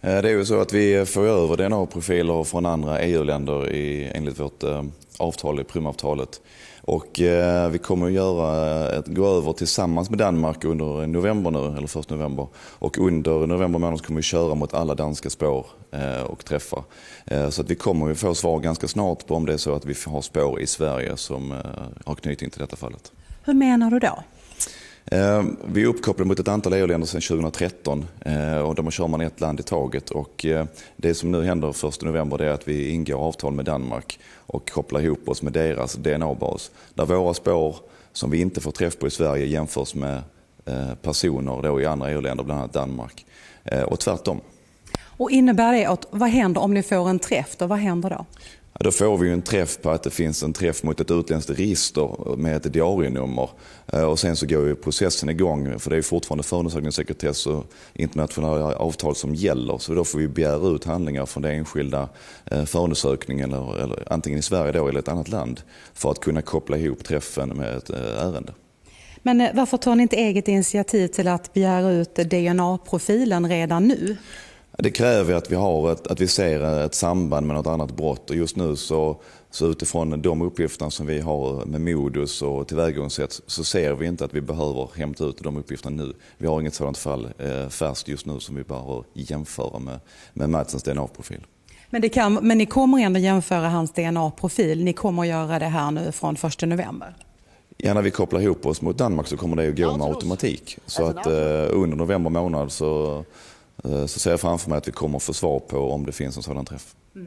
Eh, det är ju så att vi får över DNA-profiler från andra EU-länder enligt vårt eh, avtal i Prümavtalet. Och eh, vi kommer att göra, ett, gå över tillsammans med Danmark under november nu, eller först november. Och under november månad kommer vi köra mot alla danska spår och träffar. så att vi kommer att få svar ganska snart på om det är så att vi har spår i Sverige som har knytning till detta fallet. Hur menar du då? Ehm, vi är uppkopplade mot ett antal EU-länder sedan 2013 eh, och då kör man ett land i taget. Och eh, det som nu händer 1 november är att vi ingår avtal med Danmark och kopplar ihop oss med deras DNA-bas. Där våra spår som vi inte får träff på i Sverige jämförs med eh, personer då i andra EU-länder, bland annat Danmark. Och tvärtom. Och innebär det att, vad händer om ni får en träff då? Vad händer då? då får vi ju en träff på att det finns en träff mot ett utländskt register med ett diarienummer. Eh, och sen så går ju processen igång, för det är fortfarande förundersökningssekretess och internationella avtal som gäller. Så då får vi begära ut handlingar från den enskilda eh, förundersökningen, eller, eller, antingen i Sverige då eller ett annat land, för att kunna koppla ihop träffen med ett eh, ärende. Men varför tar ni inte eget initiativ till att begära ut DNA-profilen redan nu? Det kräver att vi, har ett, att vi ser ett samband med något annat brott och just nu så, så utifrån de uppgifterna som vi har med modus och tillvägagångssätt så ser vi inte att vi behöver hämta ut de uppgifterna nu. Vi har inget sådant fall eh, färskt just nu som vi behöver jämföra med, med Madsens DNA-profil. Men, kan, men ni kommer ändå jämföra hans DNA-profil? Ni kommer göra det här nu från 1 november? Ja, när vi kopplar ihop oss mot Danmark så kommer det att gå med automatik. Så alltså, att eh, under november månad så Eh, så ser jag framför mig att vi kommer få svar på om det finns en sådan träff. Mm.